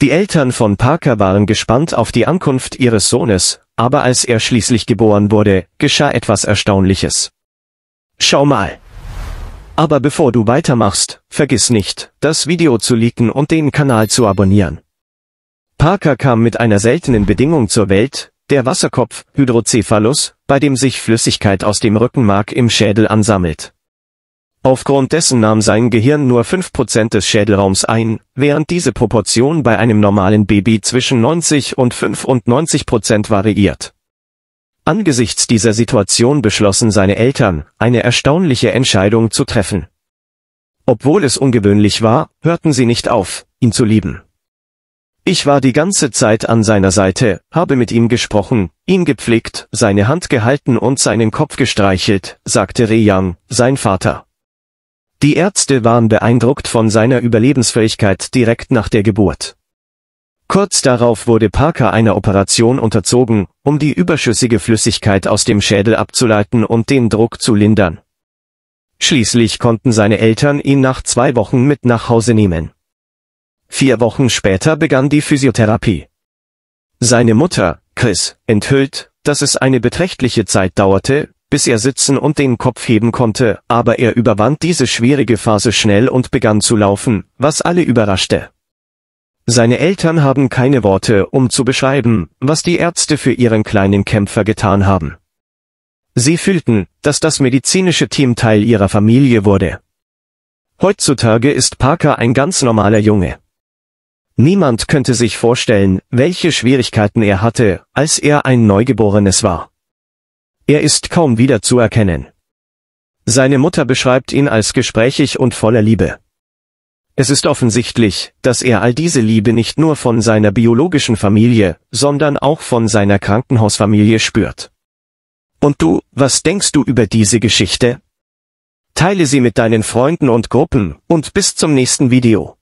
Die Eltern von Parker waren gespannt auf die Ankunft ihres Sohnes, aber als er schließlich geboren wurde, geschah etwas Erstaunliches. Schau mal! Aber bevor du weitermachst, vergiss nicht, das Video zu liken und den Kanal zu abonnieren. Parker kam mit einer seltenen Bedingung zur Welt, der Wasserkopf, Hydrocephalus, bei dem sich Flüssigkeit aus dem Rückenmark im Schädel ansammelt. Aufgrund dessen nahm sein Gehirn nur 5% des Schädelraums ein, während diese Proportion bei einem normalen Baby zwischen 90 und 95% variiert. Angesichts dieser Situation beschlossen seine Eltern, eine erstaunliche Entscheidung zu treffen. Obwohl es ungewöhnlich war, hörten sie nicht auf, ihn zu lieben. Ich war die ganze Zeit an seiner Seite, habe mit ihm gesprochen, ihn gepflegt, seine Hand gehalten und seinen Kopf gestreichelt, sagte Reyang, sein Vater. Die Ärzte waren beeindruckt von seiner Überlebensfähigkeit direkt nach der Geburt. Kurz darauf wurde Parker einer Operation unterzogen, um die überschüssige Flüssigkeit aus dem Schädel abzuleiten und den Druck zu lindern. Schließlich konnten seine Eltern ihn nach zwei Wochen mit nach Hause nehmen. Vier Wochen später begann die Physiotherapie. Seine Mutter, Chris, enthüllt, dass es eine beträchtliche Zeit dauerte, bis er sitzen und den Kopf heben konnte, aber er überwand diese schwierige Phase schnell und begann zu laufen, was alle überraschte. Seine Eltern haben keine Worte, um zu beschreiben, was die Ärzte für ihren kleinen Kämpfer getan haben. Sie fühlten, dass das medizinische Team Teil ihrer Familie wurde. Heutzutage ist Parker ein ganz normaler Junge. Niemand könnte sich vorstellen, welche Schwierigkeiten er hatte, als er ein Neugeborenes war. Er ist kaum wieder zu erkennen. Seine Mutter beschreibt ihn als gesprächig und voller Liebe. Es ist offensichtlich, dass er all diese Liebe nicht nur von seiner biologischen Familie, sondern auch von seiner Krankenhausfamilie spürt. Und du, was denkst du über diese Geschichte? Teile sie mit deinen Freunden und Gruppen, und bis zum nächsten Video.